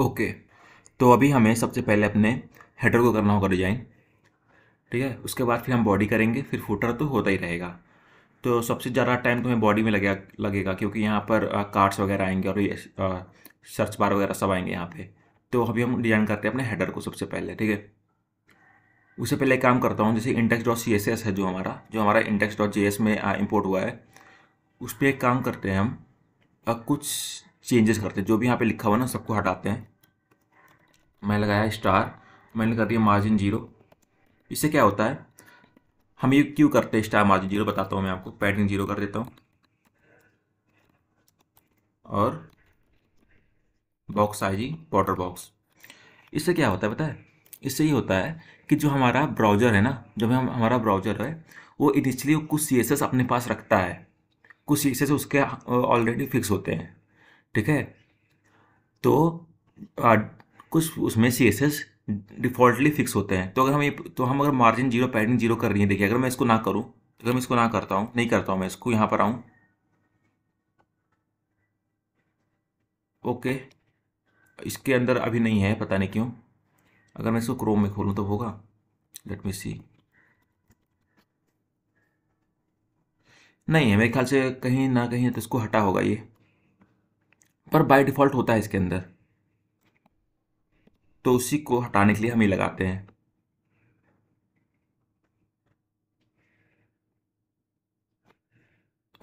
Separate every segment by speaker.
Speaker 1: Okay तो अभी हमें सबसे पहले अपने हेडर को करना होगा डिजाइन ठीक है उसके बाद फिर हम बॉडी करेंगे फिर फुटर तो होता ही रहेगा तो सबसे ज़्यादा टाइम तुम्हें बॉडी में लगेगा लगेगा क्योंकि यहाँ पर कार्ड्स वगैरह आएंगे और ये सर्च बार वगैरह सब आएंगे यहाँ पे तो अभी हम डिजाइन करते हैं अपने हेडर को सबसे पहले ठीक है उससे पहले एक काम करता हूँ जैसे index dot C S S है जो हमारा जो हमारा इंडेक्स डॉट जी एस में इम्पोर्ट हुआ है उस पर एक काम करते हैं हम कुछ चेंजेस करते हैं जो भी यहाँ पे लिखा हुआ ना सबको हटाते हैं मैंने लगाया स्टार मैंने कर दिया मार्जिन जीरो इससे क्या होता है हम ये क्यों करते हैं स्टार मार्जिन जीरो बताता हूँ मैं आपको पैडिंग जीरो कर देता हूँ और बॉक्स साइजिंग बॉर्डर बॉक्स इससे क्या होता है बताए इससे ये होता है कि जो हमारा ब्राउज़र है ना जब हम हमारा ब्राउज़र है वो इनिशियली कुछ सी अपने पास रखता है कुछ सी उसके ऑलरेडी फिक्स होते हैं ठीक है तो आ, कुछ उसमें C S S defaultly fix होते हैं तो अगर हम ये तो हम अगर मार्जिन जीरो पैडिंग जीरो कर रही है देखिए अगर मैं इसको ना करूँ अगर मैं इसको ना करता हूँ नहीं करता हूँ मैं इसको यहाँ पर आऊँ ओके इसके अंदर अभी नहीं है पता नहीं क्यों अगर मैं इसको क्रोम में खोलूँ तो होगा लेट मी सी नहीं है मेरे ख्याल से कहीं ना कहीं तो इसको हटा होगा ये पर बाय डिफ़ॉल्ट होता है इसके अंदर तो उसी को हटाने के लिए हम ये लगाते हैं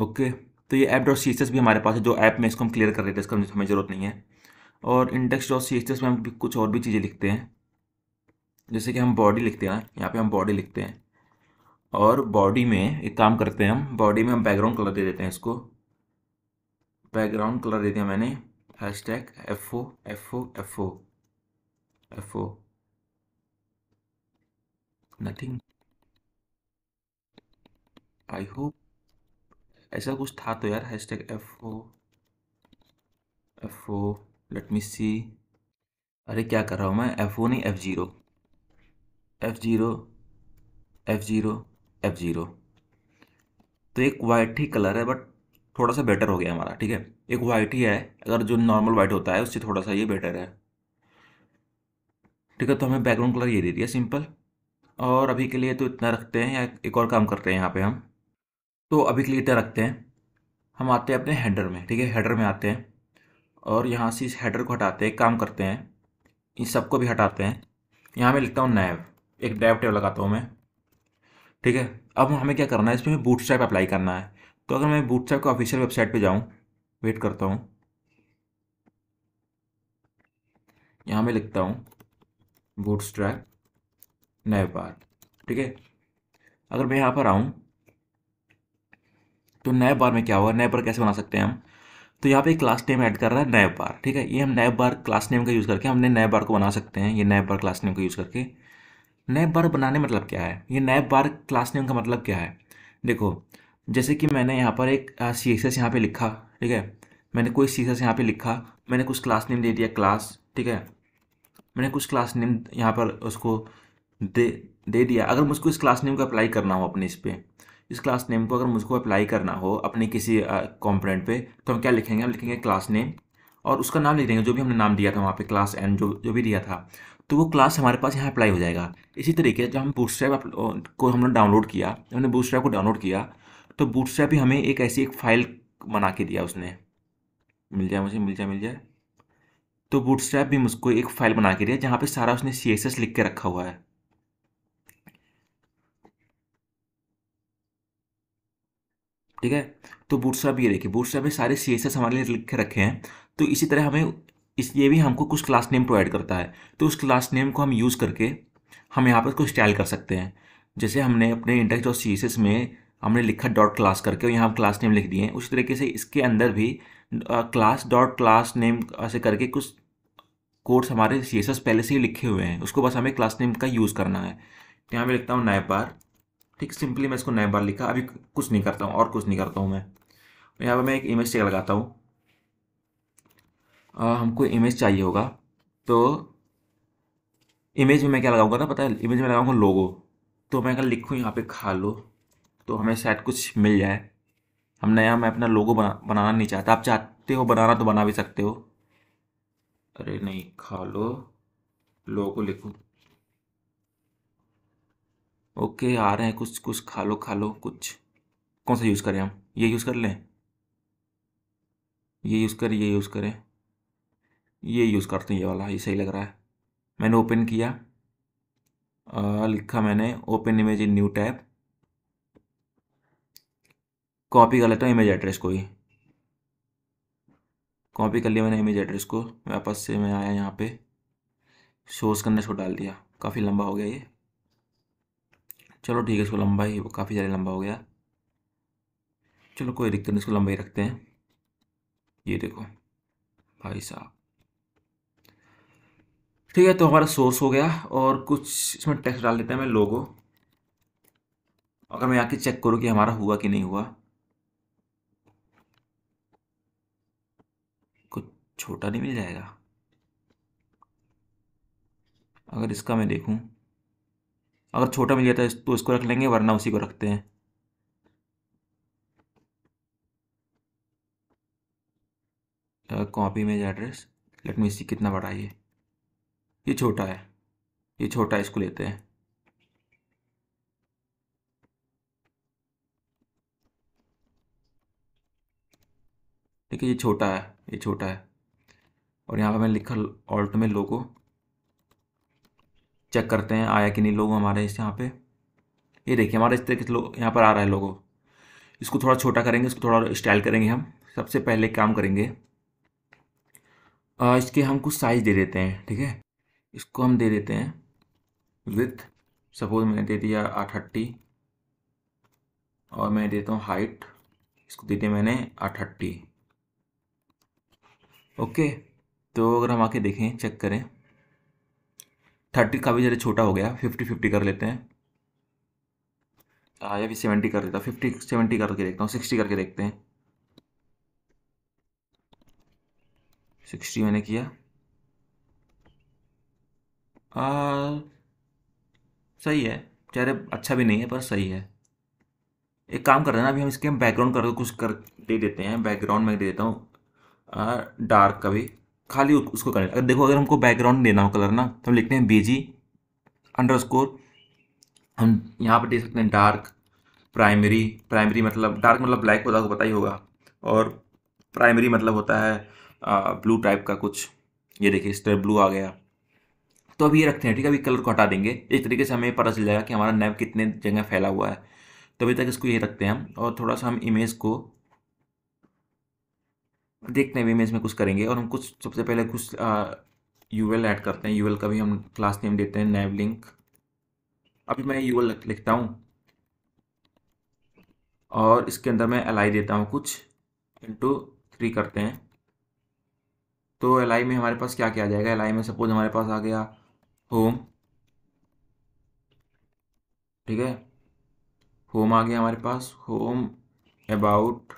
Speaker 1: ओके तो ये ऐप डॉट सी भी हमारे पास है जो ऐप में इसको हम क्लियर कर रहे थे इसका हमें ज़रूरत नहीं है और इंडेक्स डॉट सी में हम कुछ और भी चीज़ें लिखते हैं जैसे कि हम बॉडी लिखते हैं हाँ, यहाँ पे हम बॉडी लिखते हैं और बॉडी में एक काम करते हैं हम बॉडी में हम बैकग्राउंड कलर दे देते हैं इसको बैकग्राउंड कलर दे दिया मैंने hash tag F O F O F O F O nothing I hope ऐसा कुछ था तो यार hash tag F O F O let me see अरे क्या कर रहा हूँ मैं एफ ओ नहीं F zero F zero F zero F zero तो एक वाइट ही कलर है बट थोड़ा सा बेटर हो गया हमारा ठीक है एक वाइट ही है अगर जो नॉर्मल वाइट होता है उससे थोड़ा सा ये बेटर है ठीक है तो हमें बैकग्राउंड कलर ये दे दिया सिंपल और अभी के लिए तो इतना रखते हैं या एक और काम करते हैं यहाँ पे हम तो अभी के लिए इतना रखते हैं हम आते हैं अपने हेडर में ठीक है हेडर में आते हैं और यहाँ से इस हेडर को हटाते हैं काम करते हैं इन सबको भी हटाते हैं यहाँ मैं लिखता हूँ नैव एक डैव टेब लगाता हूँ मैं ठीक है अब हमें क्या करना है इसमें बूट स्ट्रैप अप्लाई करना है तो अगर मैं बूटस्ट्रैप को ऑफिशियल वेबसाइट पे जाऊं वेट करता हूँ यहां मैं लिखता बूट बूटस्ट्रैप नए बार ठीक है अगर मैं यहां पर आऊं तो नए बार में क्या हुआ नए बार कैसे बना सकते हैं हम तो यहाँ पे क्लास नेम ऐड कर रहा है नए बार ठीक है ये हम नए बार क्लास नेम का यूज़ करके हमने नए बार को बना सकते हैं ये नए बार क्लास नेम का यूज़ करके नए बार बनाने मतलब क्या है ये नए बार क्लास नेम का मतलब क्या है देखो जैसे कि मैंने यहाँ पर एक सी एस एस यहाँ पर लिखा ठीक है मैंने कोई सी एस एस यहाँ पर लिखा मैंने कुछ क्लास नेम दे दिया क्लास ठीक है मैंने कुछ क्लास नेम यहाँ पर उसको दे दे दिया अगर मुझको इस क्लास नेम को अप्लाई करना हो अपने इस पर इस क्लास नेम को अगर मुझको अप्लाई करना हो अपने किसी कॉम्पोनेंट पे तो हम क्या लिखेंगे हम लिखेंगे क्लास नेम और उसका नाम लिख देंगे जो भी हमने नाम दिया था वहाँ पे क्लास एंड जो जो भी दिया था तो वो क्लास हमारे पास यहाँ अप्लाई हो जाएगा इसी तरीके जब हम बूस्ट्रैप को हमने डाउनलोड किया हमने बूस्ट्रैप को डाउनलोड किया तो बूटस्ट्रैप ही हमें एक ऐसी एक फाइल बना के दिया उसने मिल जाए मुझे मिल जाए मिल जाए तो बूटस्ट्रैप भी मुझको एक फाइल बना के दिया जहाँ पे सारा उसने सी एस एस लिख के रखा हुआ है ठीक है तो बूटस्ट्रैप ये देखिए बूटस्ट्रैप में सारे सी एस एस हमारे लिए लिख के रखे हैं तो इसी तरह हमें इस ये भी हमको कुछ क्लास नेम प्रोवाइड करता है तो उस क्लास नेम को हम यूज़ करके हम यहाँ पर उसको स्टाइल कर सकते हैं जैसे हमने अपने इंडेक्स और सी एस एस में हमने लिखा डॉट क्लास करके और यहाँ हम क्लास नेम लिख दिए हैं उसी तरीके से इसके अंदर भी क्लास डॉट क्लास नेम ऐसे करके कुछ कोड्स हमारे सी पहले से ही लिखे हुए हैं उसको बस हमें क्लास नेम का यूज़ करना है यहाँ मैं लिखता हूँ बार ठीक सिंपली मैं इसको बार लिखा अभी कुछ नहीं करता हूँ और कुछ नहीं करता हूँ मैं यहाँ पर मैं एक इमेज टैग लगाता हूँ हमको इमेज चाहिए होगा तो इमेज में मैं क्या लगाऊंगा ना पता है इमेज में लगाऊंगा लोगो तो मैं अगर लिखूँ यहाँ पे खा लो तो हमें शायद कुछ मिल जाए हम नया मैं अपना लोगो बना बनाना नहीं चाहता आप चाहते हो बनाना तो बना भी सकते हो अरे नहीं खा लो लोगो लिखो ओके आ रहे हैं कुछ कुछ खा लो खा लो कुछ कौन सा यूज़ करें हम ये यूज़ कर लें ये यूज़ करें ये यूज़ करें ये यूज़ करते हैं ये वाला ये सही लग रहा है मैंने ओपन किया आ, लिखा मैंने open image in new tab copy कर लेता हूँ इमेज एड्रेस को ही कॉपी कर लिया मैंने इमेज एड्रेस को वापस से मैं आया यहाँ पे शोज करने इसको डाल दिया काफ़ी लंबा हो गया ये चलो ठीक है इसको लंबा ही काफ़ी ज़्यादा लंबा हो गया चलो कोई दिक्कत नहीं इसको लंबा ही रखते हैं ये देखो भाई साहब ठीक है तो हमारा सोर्स हो गया और कुछ इसमें टेक्स्ट डाल देते हैं मैं लोगो अगर मैं आके चेक करूँ कि हमारा हुआ कि नहीं हुआ छोटा नहीं मिल जाएगा अगर इसका मैं देखूं अगर छोटा मिल जाता है तो इसको रख लेंगे वरना उसी को रखते हैं कॉपी में एड्रेस लेट मी सी कितना बड़ा ये ये छोटा है ये छोटा इसको लेते हैं देखिए ये छोटा है ये छोटा है और यहाँ पर मैंने लिखा ऑल्ट में लोगो चेक करते हैं आया कि नहीं लोगो हमारे इस यहाँ पे ये देखिए हमारे इस तरीके से लोग यहाँ पर आ रहा है लोगो इसको थोड़ा छोटा करेंगे इसको थोड़ा स्टाइल करेंगे हम सबसे पहले काम करेंगे आ, इसके हम कुछ साइज़ दे देते हैं ठीक है इसको हम दे देते हैं विथ सपोज मैंने दे दिया आठ हट्टी और मैं देता हूँ हाइट इसको दे दिया मैंने आठ हट्टी ओके तो अगर हम आके देखें चेक करें थर्टी काफ़ी ज़्यादा छोटा हो गया फिफ्टी फिफ्टी कर लेते हैं या फिर सेवेंटी कर देता फिफ्टी सेवेंटी करके देखता हूँ सिक्सटी करके देखते हैं सिक्सटी मैंने किया आ, सही है चेहरे अच्छा भी नहीं है पर सही है एक काम कर रहे हैं ना अभी हम इसके बैकग्राउंड कर कुछ कर दे देते हैं बैकग्राउंड में दे देता हूँ डार्क का भी खाली उसको कलर अगर देखो अगर हमको बैकग्राउंड देना हो कलर ना तो हम लिखते हैं बीजी अंडर स्कोर हम यहाँ पर देख सकते हैं डार्क प्राइमरी प्राइमरी मतलब डार्क मतलब ब्लैक होता को पता ही होगा और प्राइमरी मतलब होता है आ, ब्लू टाइप का कुछ ये देखिए इस तरह ब्लू आ गया तो अभी ये रखते हैं ठीक है अभी कलर को हटा देंगे इस तरीके से हमें पता चल जाएगा कि हमारा नैब कितने जगह फैला हुआ है तो अभी तक इसको ये रखते हैं हम और थोड़ा सा हम इमेज को देखते हैं अभी मैं इसमें कुछ करेंगे और हम कुछ सबसे पहले कुछ यू एल ऐड करते हैं यू एल का भी हम क्लास नेम देते हैं नैव लिंक अभी मैं यू एल लिखता हूँ और इसके अंदर मैं एल आई देता हूँ कुछ इंटू थ्री करते हैं तो एल आई में हमारे पास क्या क्या आ जाएगा एल आई में सपोज हमारे पास आ गया होम ठीक है होम आ गया हमारे पास होम अबाउट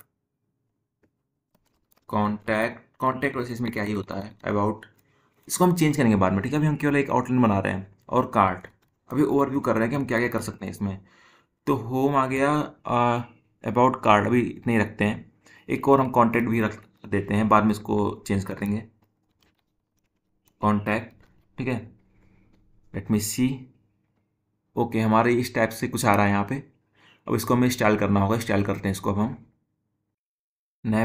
Speaker 1: कॉन्टैक्ट कॉन्टैक्ट वैसे में क्या ही होता है अबाउट इसको हम चेंज करेंगे बाद में ठीक है अभी हम केवल एक आउटलाइन बना रहे हैं और कार्ट अभी ओवरव्यू कर रहे हैं कि हम क्या क्या कर सकते हैं इसमें तो होम आ गया अबाउट कार्ड अभी इतने ही रखते हैं एक और हम कॉन्टैक्ट भी रख देते हैं बाद में इसको चेंज कर देंगे कॉन्टैक्ट ठीक है लेट मी सी ओके हमारे इस टाइप से कुछ आ रहा है यहाँ पे अब इसको हमें इंस्टॉल करना होगा इंस्टॉल करते हैं इसको अब हम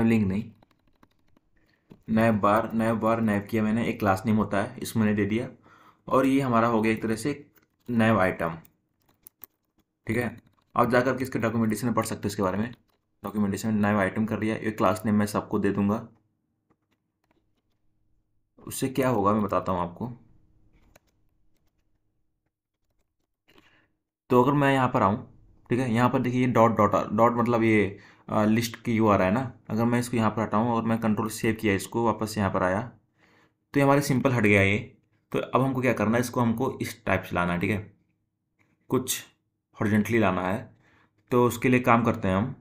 Speaker 1: लिंक नहीं नैब बार नैब बार नैब किया मैंने एक क्लास नेम होता है इसमें मैंने दे दिया और ये हमारा हो गया एक तरह से नैब आइटम ठीक है आप जाकर के इसके डॉक्यूमेंटेशन में पढ़ सकते हो इसके बारे में डॉक्यूमेंटेशन में नैब आइटम कर दिया एक क्लास नेम मैं सबको दे दूंगा उससे क्या होगा मैं बताता हूँ आपको तो अगर मैं यहाँ पर आऊँ ठीक है यहाँ पर देखिए डॉट डॉट डॉट मतलब ये लिस्ट की यू आ रहा है ना अगर मैं इसको यहाँ पर हटाऊँ और मैं कंट्रोल सेव किया इसको वापस यहाँ पर आया तो ये हमारे सिंपल हट गया ये तो अब हमको क्या करना है इसको हमको इस टाइप से लाना है ठीक है कुछ हॉर्जेंटली लाना है तो उसके लिए काम करते हैं हम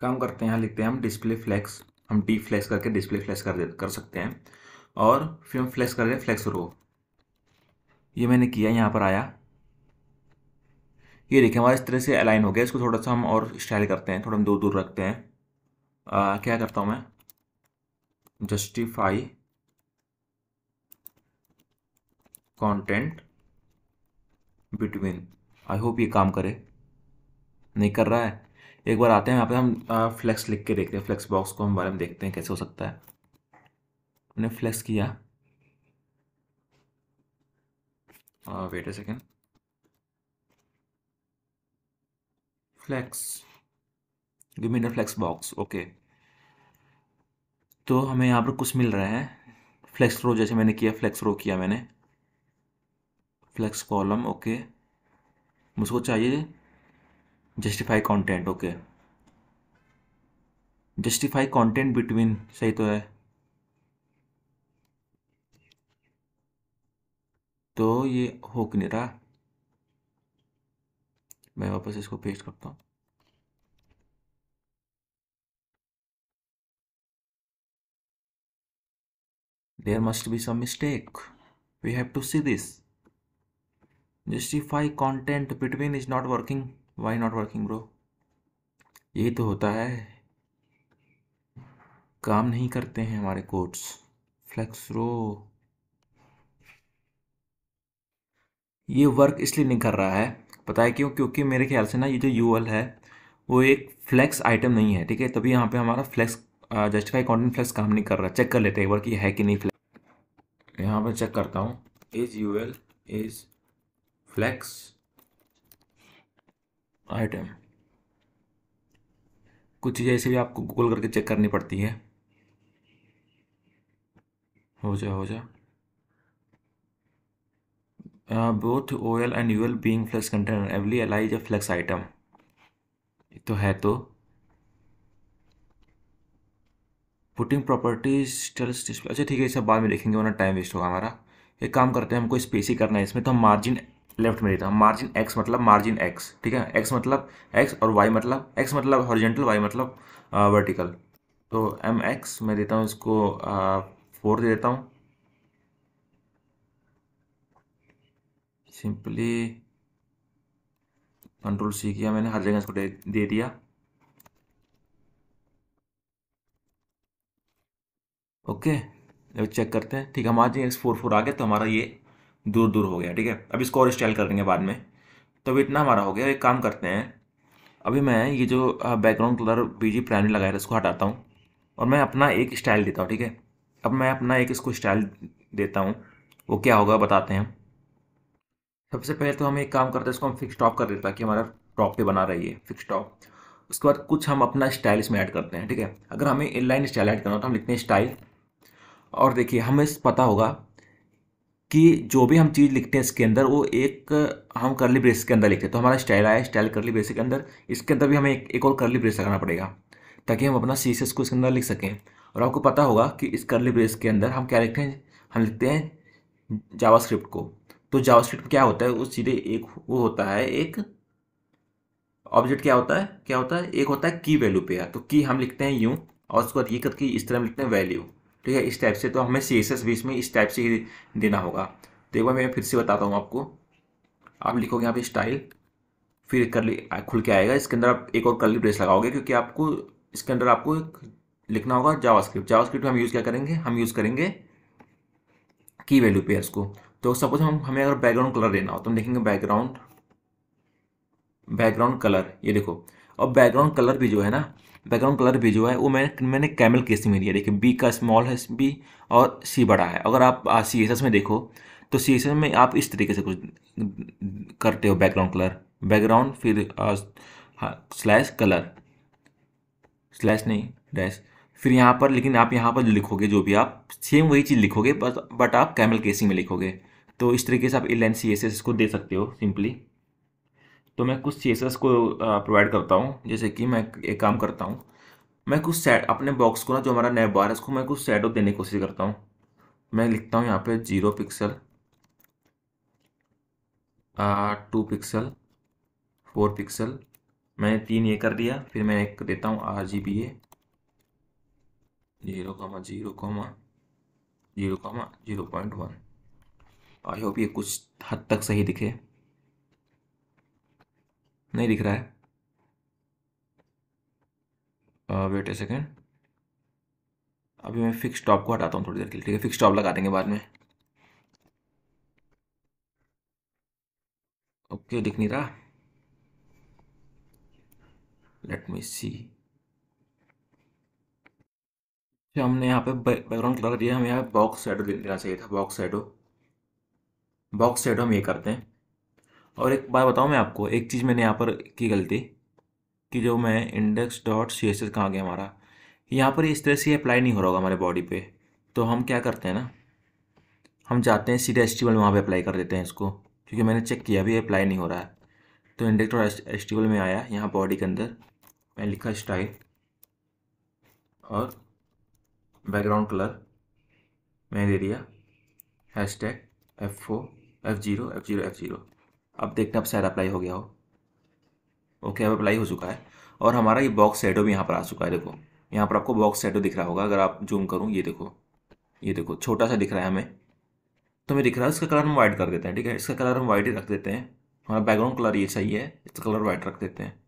Speaker 1: काम करते हैं यहाँ लिखते हैं हम डिस्प्ले फ्लैक्स हम डी फ्लैक्स करके डिस्प्ले फ्लैक्स कर कर सकते हैं और फिर हम फ्लैक्स करके फ्लैक्स रो ये मैंने किया यहाँ पर आया ये देखिए हमारा इस तरह से अलाइन हो गया इसको थोड़ा सा हम और स्टाइल करते हैं थोड़ा हम दूर दूर रखते हैं आ, क्या करता हूँ मैं justify content between I hope ये काम करे नहीं कर रहा है एक बार आते हैं यहाँ पे हम आ, फ्लेक्स लिख के देखते हैं फ्लेक्स बॉक्स को हम बारे में देखते हैं कैसे हो सकता है मैंने फ्लेक्स किया wait a second flex give me the flex box okay okay. तो हमें यहाँ पर कुछ मिल रहा है फ्लैक्स रो जैसे मैंने किया फ्लैक्स रो किया मैंने फ्लैक्स कॉलम ओके मुझको चाहिए justify content okay justify content between सही तो है तो ये हो कि नहीं रहा मैं वापस इसको पेस्ट करता हूँ there must be some mistake we have to see this justify content between is not working why not working bro यही तो होता है काम नहीं करते हैं हमारे कोर्ट्स फ्लैक्स रो ये वर्क इसलिए नहीं कर रहा है पता है क्यों क्योंकि मेरे ख्याल से ना ये जो यू है वो एक फ्लैक्स आइटम नहीं है ठीक है तभी यहाँ पे हमारा फ्लैक्स जस्टिफाई कॉन्टेंट फ्लैक्स काम नहीं कर रहा चेक कर लेते हैं एक बार कि है कि नहीं फ्लैक्स यहाँ पर चेक करता हूँ is U L is flex item कुछ चीज़ें ऐसे भी आपको गूगल करके चेक करनी पड़ती है हो जा हो जा both OL and UL being flex container evenly aligns a flex item तो है तो पुटिंग प्रॉपर्टीज टेल्स डिस्प्ले अच्छा ठीक है सब बाद में देखेंगे वरना टाइम वेस्ट होगा हमारा एक काम करते हैं हमको स्पेस ही करना है इसमें तो हम मार्जिन लेफ्ट में देता हूँ मार्जिन एक्स मतलब मार्जिन एक्स ठीक है एक्स मतलब एक्स और वाई मतलब एक्स मतलब हॉरिजेंटल वाई मतलब वर्टिकल uh, तो एम एक्स मैं देता हूँ इसको फोर uh, दे देता हूँ सिंपली कंट्रोल सी किया मैंने हर जगह इसको दे, दे दिया ओके अब चेक करते हैं ठीक है हमारे एक्स फोर फोर आ गया तो हमारा ये दूर दूर हो गया ठीक है अब इसको और स्टाइल कर देंगे बाद में तो अभी इतना हमारा हो गया एक काम करते हैं अभी मैं ये जो बैकग्राउंड कलर बीजी प्लान लगाया था इसको हटाता हूँ और मैं अपना एक स्टाइल देता हूँ ठीक है अब मैं अपना एक इसको स्टाइल देता हूँ वो क्या होगा बताते हैं हम सबसे पहले तो हम एक काम करते हैं इसको हम फिक्स टॉप कर देते हैं ताकि हमारा टॉप पे बना रही है फिक्स टॉप उसके बाद कुछ हम अपना स्टाइल इसमें ऐड करते हैं ठीक है अगर हमें इनलाइन स्टाइल ऐड करना हो तो हम लिखते हैं स्टाइल और देखिए हमें पता होगा कि जो भी हम चीज़ लिखते हैं इसके अंदर वो एक हम करली ब्रेस के अंदर लिखते हैं तो हमारा स्टाइल आया स्टाइल करली ब्रेस के अंदर इसके अंदर भी हमें एक, एक और करली ब्रेस लगाना पड़ेगा ताकि हम अपना सी को इसके अंदर लिख सकें और आपको पता होगा कि इस करली ब्रेस के अंदर हम क्या लिखते हैं हम लिखते हैं जावा को तो जावास्क्रिप्ट क्या होता है उस सीधे एक वो होता है एक ऑब्जेक्ट क्या होता है क्या होता है एक होता है की वैल्यू पे तो की हम लिखते हैं यूँ और उसको बाद ये करके इस तरह हम लिखते हैं वैल्यू ठीक है इस टाइप से तो हमें सी एस एस बीच में इस टाइप से ही देना होगा तो एक बार मैं फिर से बताता हूँ आपको आप लिखोगे यहाँ पे स्टाइल फिर कर खुल के आएगा इसके अंदर आप एक और कल ब्रेस लगाओगे क्योंकि आपको इसके अंदर आपको लिखना होगा जावास्क्रिप्ट जावास्क्रिप्ट हम यूज़ क्या करेंगे हम यूज़ करेंगे की वैल्यू पेयर्स को तो सपोज हम हमें अगर बैकग्राउंड कलर देना हो तो हम देखेंगे बैकग्राउंड बैकग्राउंड कलर ये देखो और बैकग्राउंड कलर भी जो है ना बैकग्राउंड कलर भी जो है वो मैंने मैंने कैमल केस में दिया देखिए बी का स्मॉल है बी और सी बड़ा है अगर आप सी एस एस में देखो तो सी एस एस में आप इस तरीके से कुछ करते हो बैकग्राउंड कलर बैकग्राउंड फिर स्लैश कलर स्लैश नहीं डैश फिर यहाँ पर लेकिन आप यहाँ पर लिखोगे जो भी आप सेम वही चीज़ लिखोगे बस बट आप कैमल केसिंग में लिखोगे तो इस तरीके से आप इन लाइन सी को दे सकते हो सिंपली तो मैं कुछ सी एस को प्रोवाइड करता हूँ जैसे कि मैं एक काम करता हूँ मैं कुछ सेट अपने बॉक्स को ना जो हमारा नया बार है उसको मैं कुछ सेट देने की कोशिश करता हूँ मैं लिखता हूँ यहाँ पे zero pixel two pixel four pixel मैंने तीन ये कर दिया फिर मैं एक देता हूँ R G B A zero comma zero comma zero comma zero point one I hope ये कुछ हद तक सही दिखे नहीं दिख रहा है वेट ए सेकेंड अभी मैं फिक्स टॉप को हटाता हूँ थोड़ी देर के लिए ठीक है फिक्स टॉप लगा देंगे बाद में ओके दिख नहीं रहा लेट मी सी हमने यहाँ पे बैकग्राउंड कलर दिया हमें यहाँ बॉक्स शेडो लेना चाहिए था बॉक्स शेडो बॉक्स सेट हम ये करते हैं और एक बात बताऊँ मैं आपको एक चीज़ मैंने यहाँ पर की गलती कि जो मैं index dot C S S कहाँ गया हमारा यहाँ पर इस तरह से अप्लाई नहीं हो रहा होगा हमारे बॉडी पे तो हम क्या करते हैं ना हम जाते हैं सीधे एस वहाँ पर अप्लाई कर देते हैं इसको क्योंकि मैंने चेक किया अभी अप्लाई नहीं हो रहा है तो इंडेक्स डॉट एस्टिवल में आया यहाँ बॉडी के अंदर मैंने लिखा स्टाइल और बैकग्राउंड कलर मैंने दे दिया hash tag F O F zero F zero F zero अब देखते हैं अब शायद अप्लाई हो गया हो ओके अब अप्लाई हो चुका है और हमारा ये बॉक्स सेटो भी यहाँ पर आ चुका है देखो यहाँ पर आपको बॉक्स सेटो दिख रहा होगा अगर आप जूम करूँ ये देखो ये देखो छोटा सा दिख रहा है हमें तो हमें दिख रहा है इसका कलर हम वाइट कर देते हैं ठीक है इसका कलर हम वाइट ही रख देते हैं हमारा बैकग्राउंड कलर ये सही है इसका कलर वाइट रख देते हैं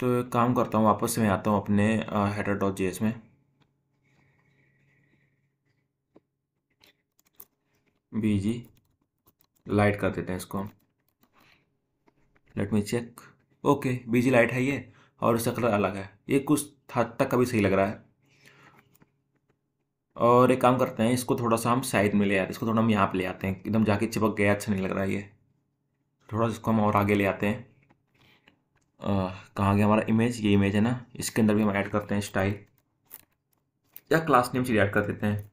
Speaker 1: तो काम करता हूँ वापस से मैं आता हूँ अपने हेडर डॉट एस में बी लाइट कर देते हैं इसको हम let me check
Speaker 2: okay B light
Speaker 1: है ये और इसका कलर अलग है ये कुछ हद तक अभी सही लग रहा है और एक काम करते हैं इसको थोड़ा सा हम साइड में ले आते हैं इसको थोड़ा हम यहाँ पे ले आते हैं एकदम जाके चिपक गया अच्छा नहीं लग रहा है ये थोड़ा इसको हम और आगे ले आते हैं कहाँ गया हमारा इमेज ये इमेज है ना इसके अंदर भी हम ऐड करते हैं स्टाइल या क्लास नेम चीज ऐड कर देते हैं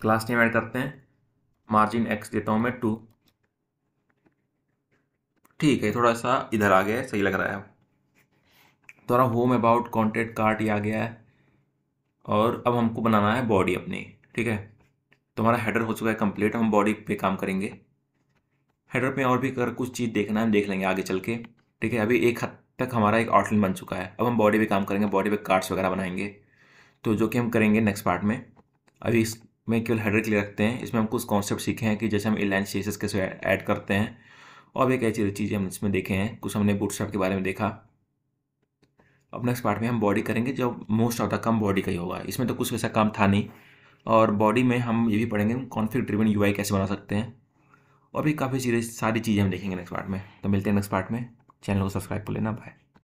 Speaker 1: क्लास नेम ऐड करते हैं मार्जिन एक्स देता हूँ मैं टू ठीक है थोड़ा सा इधर आ गया है सही लग रहा है थोड़ा होम अबाउट कॉन्टेक्ट कार्ड ही आ गया है और अब हमको बनाना है बॉडी अपनी ठीक है तो हमारा हेडर हो चुका है कंप्लीट हम बॉडी पे काम करेंगे हेडर पे और भी अगर कुछ चीज़ देखना है हम देख लेंगे आगे चल के ठीक है अभी एक हद तक हमारा एक आउटलाइन बन चुका है अब हम बॉडी पे काम करेंगे बॉडी पे कार्ड्स वगैरह बनाएंगे तो जो कि हम करेंगे नेक्स्ट पार्ट में अभी इस में केवल हेडर के लिए रखते हैं इसमें हम कुछ कॉन्सेप्ट सीखे हैं कि जैसे हम इनलाइन सी कैसे ऐड करते हैं और भी कई चीज़ें हम इसमें देखे हैं कुछ हमने बूटस्ट्रैप के बारे में देखा अब नेक्स्ट पार्ट में हम बॉडी करेंगे जो मोस्ट ऑफ द कम बॉडी का ही होगा इसमें तो कुछ वैसा काम था नहीं और बॉडी में हम ये भी पढ़ेंगे कॉन्फ्लिक्ट ड्रिवन यू कैसे बना सकते हैं और भी काफ़ी चीज़ें सारी चीज़ें हम देखेंगे नेक्स्ट पार्ट में तो मिलते हैं नेक्स्ट पार्ट में चैनल को सब्सक्राइब कर लेना बाय